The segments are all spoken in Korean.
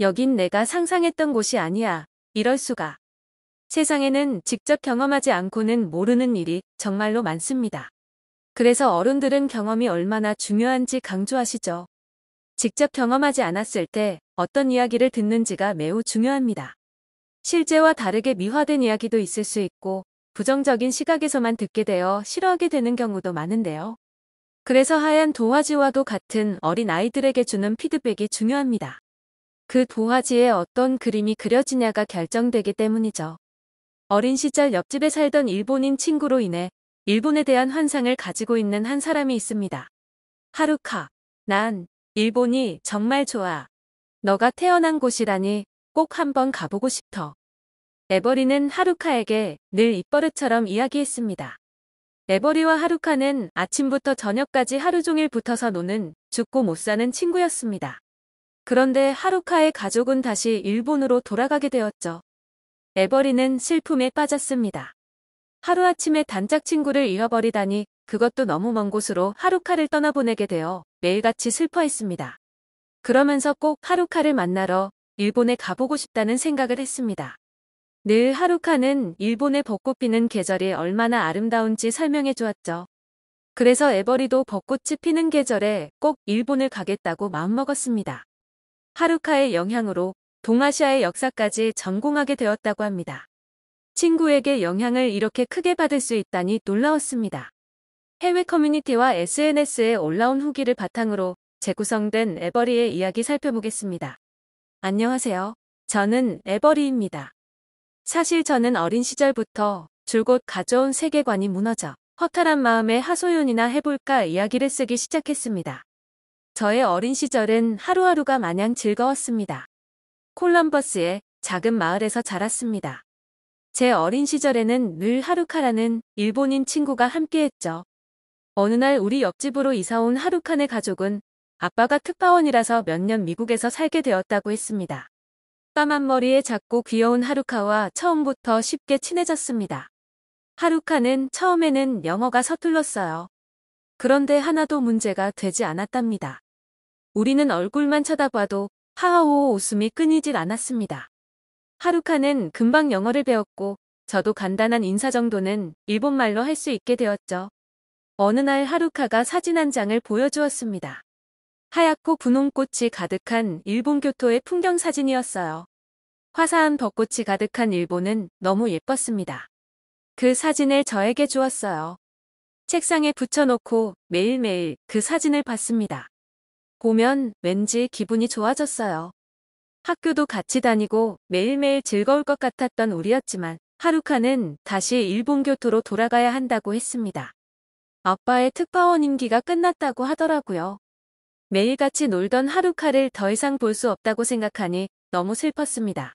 여긴 내가 상상했던 곳이 아니야. 이럴 수가. 세상에는 직접 경험하지 않고는 모르는 일이 정말로 많습니다. 그래서 어른들은 경험이 얼마나 중요한지 강조하시죠. 직접 경험하지 않았을 때 어떤 이야기를 듣는지가 매우 중요합니다. 실제와 다르게 미화된 이야기도 있을 수 있고 부정적인 시각에서만 듣게 되어 싫어하게 되는 경우도 많은데요. 그래서 하얀 도화지와도 같은 어린 아이들에게 주는 피드백이 중요합니다. 그 도화지에 어떤 그림이 그려지냐가 결정되기 때문이죠. 어린 시절 옆집에 살던 일본인 친구로 인해 일본에 대한 환상을 가지고 있는 한 사람이 있습니다. 하루카. 난 일본이 정말 좋아. 너가 태어난 곳이라니 꼭 한번 가보고 싶어. 에버리는 하루카에게 늘 입버릇처럼 이야기했습니다. 에버리와 하루카는 아침부터 저녁까지 하루 종일 붙어서 노는 죽고 못 사는 친구였습니다. 그런데 하루카의 가족은 다시 일본으로 돌아가게 되었죠. 에버리는 슬픔에 빠졌습니다. 하루아침에 단짝 친구를 잃어버리다니 그것도 너무 먼 곳으로 하루카를 떠나보내게 되어 매일같이 슬퍼했습니다. 그러면서 꼭 하루카를 만나러 일본에 가보고 싶다는 생각을 했습니다. 늘 하루카는 일본의 벚꽃 피는 계절이 얼마나 아름다운지 설명해 주었죠. 그래서 에버리도 벚꽃이 피는 계절에 꼭 일본을 가겠다고 마음먹었습니다. 하루카의 영향으로 동아시아의 역사까지 전공하게 되었다고 합니다. 친구에게 영향을 이렇게 크게 받을 수 있다니 놀라웠습니다. 해외 커뮤니티와 SNS에 올라온 후기를 바탕으로 재구성된 에버리의 이야기 살펴보겠습니다. 안녕하세요. 저는 에버리입니다. 사실 저는 어린 시절부터 줄곧 가져온 세계관이 무너져 허탈한 마음에 하소연이나 해볼까 이야기를 쓰기 시작했습니다. 저의 어린 시절은 하루하루가 마냥 즐거웠습니다. 콜럼버스의 작은 마을에서 자랐습니다. 제 어린 시절에는 늘 하루카라는 일본인 친구가 함께했죠. 어느 날 우리 옆집으로 이사온 하루카네 가족은 아빠가 특파원이라서 몇 년 미국에서 살게 되었다고 했습니다. 까만 머리에 작고 귀여운 하루카와 처음부터 쉽게 친해졌습니다. 하루카는 처음에는 영어가 서툴렀어요. 그런데 하나도 문제가 되지 않았답니다. 우리는 얼굴만 쳐다봐도 하하오 웃음이 끊이질 않았습니다. 하루카는 금방 영어를 배웠고 저도 간단한 인사 정도는 일본말로 할 수 있게 되었죠. 어느 날 하루카가 사진 한 장을 보여주었습니다. 하얗고 분홍꽃이 가득한 일본 교토의 풍경 사진이었어요. 화사한 벚꽃이 가득한 일본은 너무 예뻤습니다. 그 사진을 저에게 주었어요. 책상에 붙여놓고 매일매일 그 사진을 봤습니다. 보면 왠지 기분이 좋아졌어요. 학교도 같이 다니고 매일매일 즐거울 것 같았던 우리였지만 하루카는 다시 일본 교토로 돌아가야 한다고 했습니다. 아빠의 특파원 임기가 끝났다고 하더라고요. 매일같이 놀던 하루카를 더 이상 볼 수 없다고 생각하니 너무 슬펐습니다.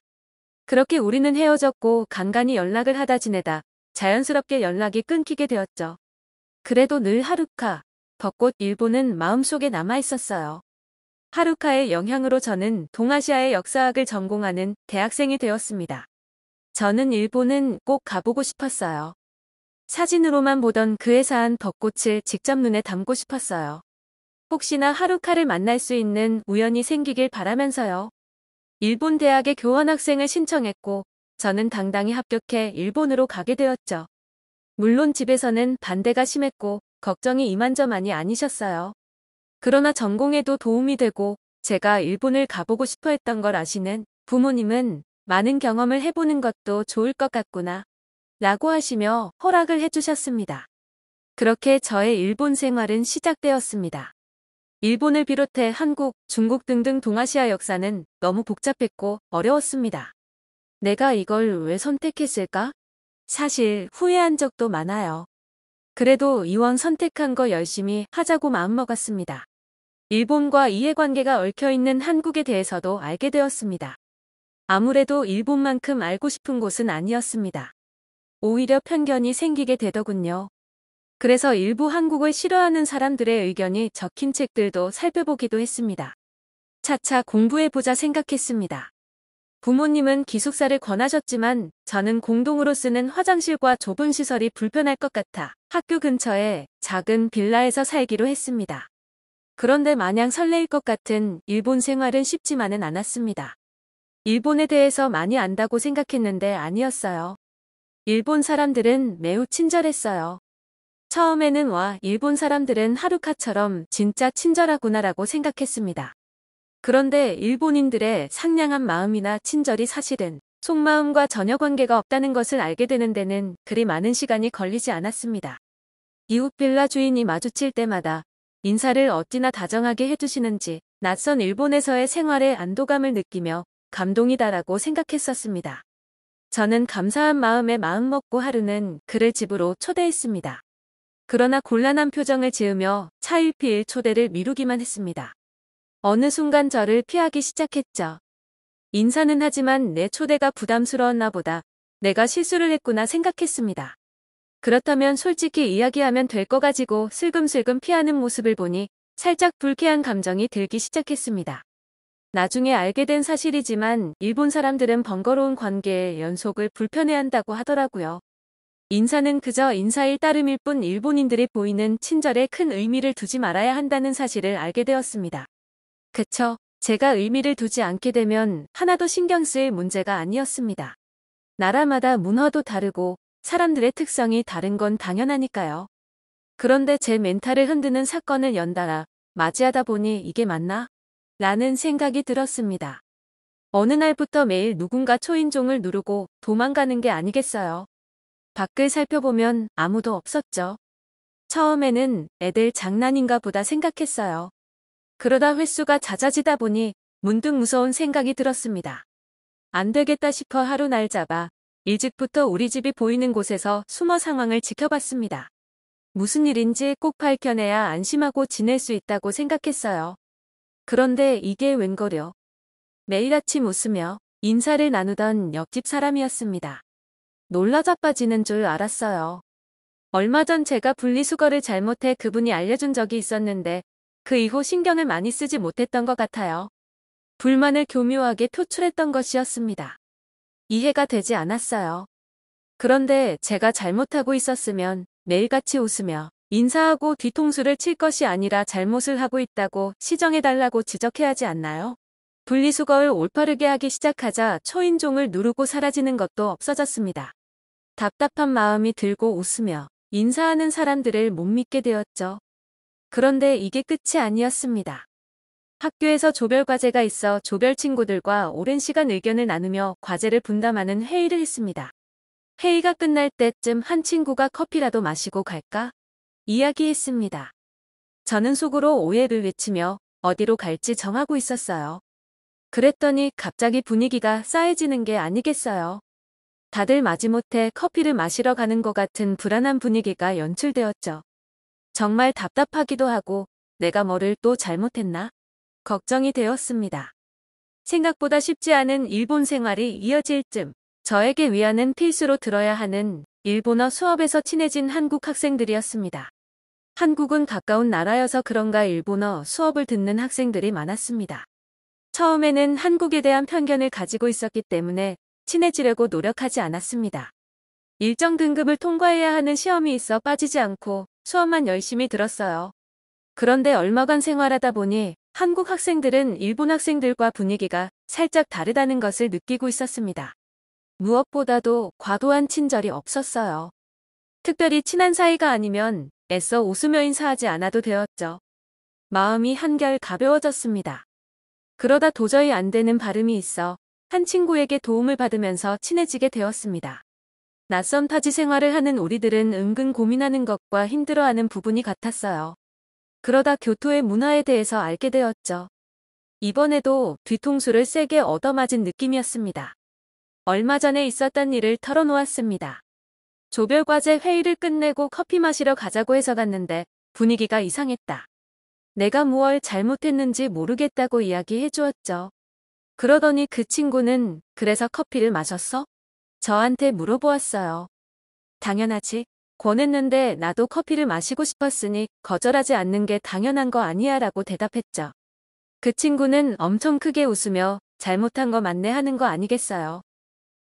그렇게 우리는 헤어졌고 간간히 연락을 하다 지내다 자연스럽게 연락이 끊기게 되었죠. 그래도 늘 하루카, 벚꽃 일본은 마음속에 남아있었어요. 하루카의 영향으로 저는 동아시아의 역사학을 전공하는 대학생이 되었습니다. 저는 일본은 꼭 가보고 싶었어요. 사진으로만 보던 그의 사한 벚꽃을 직접 눈에 담고 싶었어요. 혹시나 하루카를 만날 수 있는 우연이 생기길 바라면서요. 일본 대학의 교환학생을 신청했고 저는 당당히 합격해 일본으로 가게 되었죠. 물론 집에서는 반대가 심했고 걱정이 이만저만이 아니셨어요. 그러나 전공에도 도움이 되고 제가 일본을 가보고 싶어 했던 걸 아시는 부모님은 많은 경험을 해보는 것도 좋을 것 같구나 라고 하시며 허락을 해주셨습니다. 그렇게 저의 일본 생활은 시작되었습니다. 일본을 비롯해 한국, 중국 등등 동아시아 역사는 너무 복잡했고 어려웠습니다. 내가 이걸 왜 선택했을까? 사실 후회한 적도 많아요. 그래도 이원 선택한 거 열심히 하자고 마음먹었습니다. 일본과 이해관계가 얽혀있는 한국에 대해서도 알게 되었습니다. 아무래도 일본만큼 알고 싶은 곳은 아니었습니다. 오히려 편견이 생기게 되더군요. 그래서 일부 한국을 싫어하는 사람들의 의견이 적힌 책들도 살펴보기도 했습니다. 차차 공부해보자 생각했습니다. 부모님은 기숙사를 권하셨지만 저는 공동으로 쓰는 화장실과 좁은 시설이 불편할 것 같아 학교 근처에 작은 빌라에서 살기로 했습니다. 그런데 마냥 설레일 것 같은 일본 생활은 쉽지만은 않았습니다. 일본에 대해서 많이 안다고 생각했는데 아니었어요. 일본 사람들은 매우 친절했어요. 처음에는 와 일본 사람들은 하루카처럼 진짜 친절하구나라고 생각했습니다. 그런데 일본인들의 상냥한 마음이나 친절이 사실은 속마음과 전혀 관계가 없다는 것을 알게 되는 데는 그리 많은 시간이 걸리지 않았습니다. 이웃 빌라 주인이 마주칠 때마다 인사를 어찌나 다정하게 해주시는지 낯선 일본에서의 생활에 안도감을 느끼며 감동이다라고 생각했었습니다. 저는 감사한 마음에 마음먹고 하루는 그를 집으로 초대했습니다. 그러나 곤란한 표정을 지으며 차일피일 초대를 미루기만 했습니다. 어느 순간 저를 피하기 시작했죠. 인사는 하지만 내 초대가 부담스러웠나 보다. 내가 실수를 했구나 생각했습니다. 그렇다면 솔직히 이야기하면 될 거 가지고 슬금슬금 피하는 모습을 보니 살짝 불쾌한 감정이 들기 시작했습니다. 나중에 알게 된 사실이지만 일본 사람들은 번거로운 관계의 연속을 불편해한다고 하더라고요. 인사는 그저 인사일 따름일 뿐 일본인들이 보이는 친절에 큰 의미를 두지 말아야 한다는 사실을 알게 되었습니다. 그쵸. 제가 의미를 두지 않게 되면 하나도 신경 쓸 문제가 아니었습니다. 나라마다 문화도 다르고 사람들의 특성이 다른 건 당연하니까요. 그런데 제 멘탈을 흔드는 사건을 연달아 맞이하다 보니 이게 맞나? 라는 생각이 들었습니다. 어느 날부터 매일 누군가 초인종을 누르고 도망가는 게 아니겠어요. 밖을 살펴보면 아무도 없었죠. 처음에는 애들 장난인가 보다 생각했어요. 그러다 횟수가 잦아지다 보니 문득 무서운 생각이 들었습니다. 안 되겠다 싶어 하루 날 잡아 일찍부터 우리 집이 보이는 곳에서 숨어 상황을 지켜봤습니다. 무슨 일인지 꼭 밝혀내야 안심하고 지낼 수 있다고 생각했어요. 그런데 이게 웬거려. 매일 아침 웃으며 인사를 나누던 옆집 사람이었습니다. 놀라 자빠지는 줄 알았어요. 얼마 전 제가 분리수거를 잘못해 그분이 알려준 적이 있었는데 그 이후 신경을 많이 쓰지 못했던 것 같아요. 불만을 교묘하게 표출했던 것이었습니다. 이해가 되지 않았어요. 그런데 제가 잘못하고 있었으면 매일같이 웃으며 인사하고 뒤통수를 칠 것이 아니라 잘못을 하고 있다고 시정해달라고 지적해야지 않나요? 분리수거를 올바르게 하기 시작하자 초인종을 누르고 사라지는 것도 없어졌습니다. 답답한 마음이 들고 웃으며 인사하는 사람들을 못 믿게 되었죠. 그런데 이게 끝이 아니었습니다. 학교에서 조별과제가 있어 조별 친구들과 오랜 시간 의견을 나누며 과제를 분담하는 회의를 했습니다. 회의가 끝날 때쯤 한 친구가 커피라도 마시고 갈까? 이야기했습니다. 저는 속으로 오해를 외치며 어디로 갈지 정하고 있었어요. 그랬더니 갑자기 분위기가 싸해지는 게 아니겠어요. 다들 마지못해 커피를 마시러 가는 것 같은 불안한 분위기가 연출되었죠. 정말 답답하기도 하고 내가 뭐를 또 잘못했나 걱정이 되었습니다. 생각보다 쉽지 않은 일본 생활이 이어질 쯤 저에게 위안은 필수로 들어야 하는 일본어 수업에서 친해진 한국 학생들이었습니다. 한국은 가까운 나라여서 그런가 일본어 수업을 듣는 학생들이 많았습니다. 처음에는 한국에 대한 편견을 가지고 있었기 때문에 친해지려고 노력하지 않았습니다. 일정 등급을 통과해야 하는 시험이 있어 빠지지 않고 수업만 열심히 들었어요. 그런데 얼마간 생활하다 보니 한국 학생들은 일본 학생들과 분위기가 살짝 다르다는 것을 느끼고 있었습니다. 무엇보다도 과도한 친절이 없었어요. 특별히 친한 사이가 아니면 애써 웃으며 인사하지 않아도 되었죠. 마음이 한결 가벼워졌습니다. 그러다 도저히 안 되는 발음이 있어 한 친구에게 도움을 받으면서 친해지게 되었습니다. 낯선 타지 생활을 하는 우리들은 은근 고민하는 것과 힘들어하는 부분이 같았어요. 그러다 교토의 문화에 대해서 알게 되었죠. 이번에도 뒤통수를 세게 얻어맞은 느낌이었습니다. 얼마 전에 있었던 일을 털어놓았습니다. 조별과제 회의를 끝내고 커피 마시러 가자고 해서 갔는데 분위기가 이상했다. 내가 무얼 잘못했는지 모르겠다고 이야기해 주었죠. 그러더니 그 친구는 그래서 커피를 마셨어? 저한테 물어보았어요. 당연하지. 권했는데 나도 커피를 마시고 싶었으니 거절하지 않는 게 당연한 거 아니야 라고 대답했죠. 그 친구는 엄청 크게 웃으며 잘못한 거 맞네 하는 거 아니겠어요.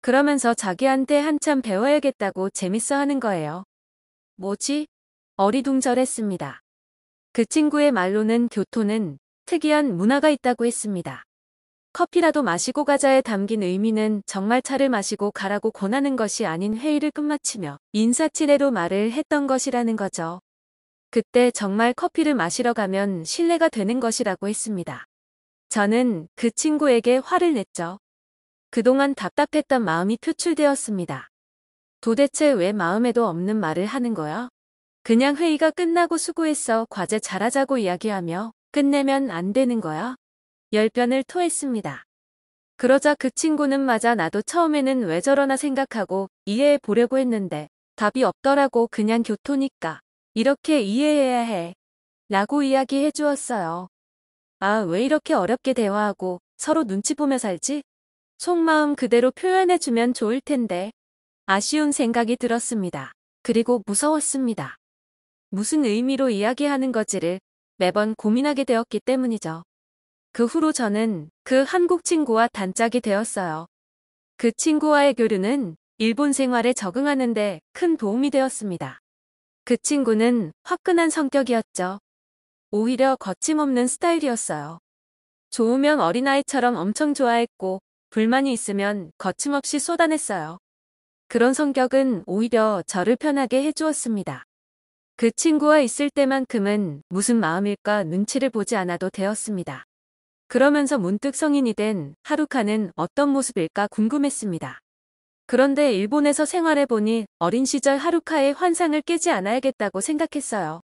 그러면서 자기한테 한참 배워야겠다고 재밌어 하는 거예요. 뭐지? 어리둥절했습니다. 그 친구의 말로는 교토는 특이한 문화가 있다고 했습니다. 커피라도 마시고 가자에 담긴 의미는 정말 차를 마시고 가라고 권하는 것이 아닌 회의를 끝마치며 인사치레로 말을 했던 것이라는 거죠. 그때 정말 커피를 마시러 가면 신뢰가 되는 것이라고 했습니다. 저는 그 친구에게 화를 냈죠. 그동안 답답했던 마음이 표출되었습니다. 도대체 왜 마음에도 없는 말을 하는 거야? 그냥 회의가 끝나고 수고했어 과제 잘하자고 이야기하며 끝내면 안 되는 거야? 열변을 토했습니다. 그러자 그 친구는 맞아 나도 처음에는 왜 저러나 생각하고 이해해 보려고 했는데 답이 없더라고 그냥 교토니까 이렇게 이해해야 해 라고 이야기해 주었어요. 아 왜 이렇게 어렵게 대화하고 서로 눈치 보며 살지? 속마음 그대로 표현해 주면 좋을 텐데 아쉬운 생각이 들었습니다. 그리고 무서웠습니다. 무슨 의미로 이야기하는 거지를 매번 고민하게 되었기 때문이죠. 그 후로 저는 그 한국 친구와 단짝이 되었어요. 그 친구와의 교류는 일본 생활에 적응하는 데큰 도움이 되었습니다. 그 친구는 화끈한 성격이었죠. 오히려 거침없는 스타일이었어요. 좋으면 어린아이처럼 엄청 좋아했고 불만이 있으면 거침없이 쏟아냈어요. 그런 성격은 오히려 저를 편하게 해주었습니다. 그 친구와 있을 때만큼은 무슨 마음일까 눈치를 보지 않아도 되었습니다. 그러면서 문득 성인이 된 하루카는 어떤 모습일까 궁금했습니다. 그런데 일본에서 생활해보니 어린 시절 하루카의 환상을 깨지 않아야겠다고 생각했어요.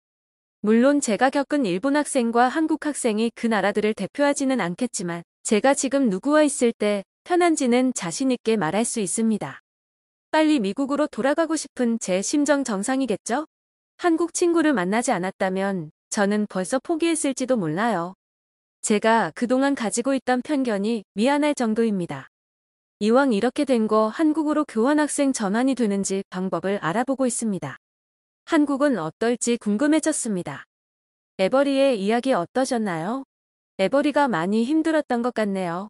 물론 제가 겪은 일본 학생과 한국 학생이 그 나라들을 대표하지는 않겠지만 제가 지금 누구와 있을 때 편한지는 자신있게 말할 수 있습니다. 빨리 미국으로 돌아가고 싶은 제 심정 정상이겠죠? 한국 친구를 만나지 않았다면 저는 벌써 포기했을지도 몰라요. 제가 그동안 가지고 있던 편견이 미안할 정도입니다. 이왕 이렇게 된 거 한국으로 교환학생 전환이 되는지 방법을 알아보고 있습니다. 한국은 어떨지 궁금해졌습니다. 에버리의 이야기 어떠셨나요? 에버리가 많이 힘들었던 것 같네요.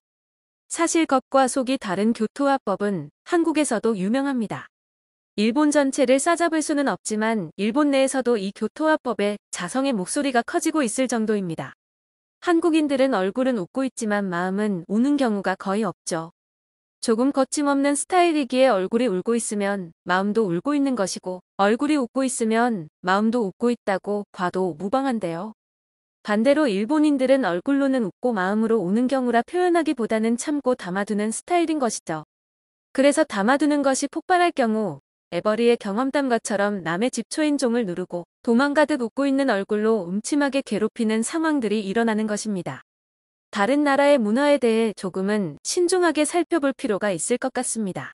사실 겉과 속이 다른 교토화법은 한국에서도 유명합니다. 일본 전체를 싸잡을 수는 없지만 일본 내에서도 이교토화법에 자성의 목소리가 커지고 있을 정도입니다. 한국인들은 얼굴은 웃고 있지만 마음은 우는 경우가 거의 없죠. 조금 거침없는 스타일이기에 얼굴이 울고 있으면 마음도 울고 있는 것이고 얼굴이 웃고 있으면 마음도 웃고 있다고 봐도 무방한데요. 반대로 일본인들은 얼굴로는 웃고 마음으로 우는 경우라 표현하기보다는 참고 담아두는 스타일인 것이죠. 그래서 담아두는 것이 폭발할 경우 에버리의 경험담과처럼 남의 집초인종을 누르고 도망가듯 웃고 있는 얼굴로 음침하게 괴롭히는 상황들이 일어나는 것입니다. 다른 나라의 문화에 대해 조금은 신중하게 살펴볼 필요가 있을 것 같습니다.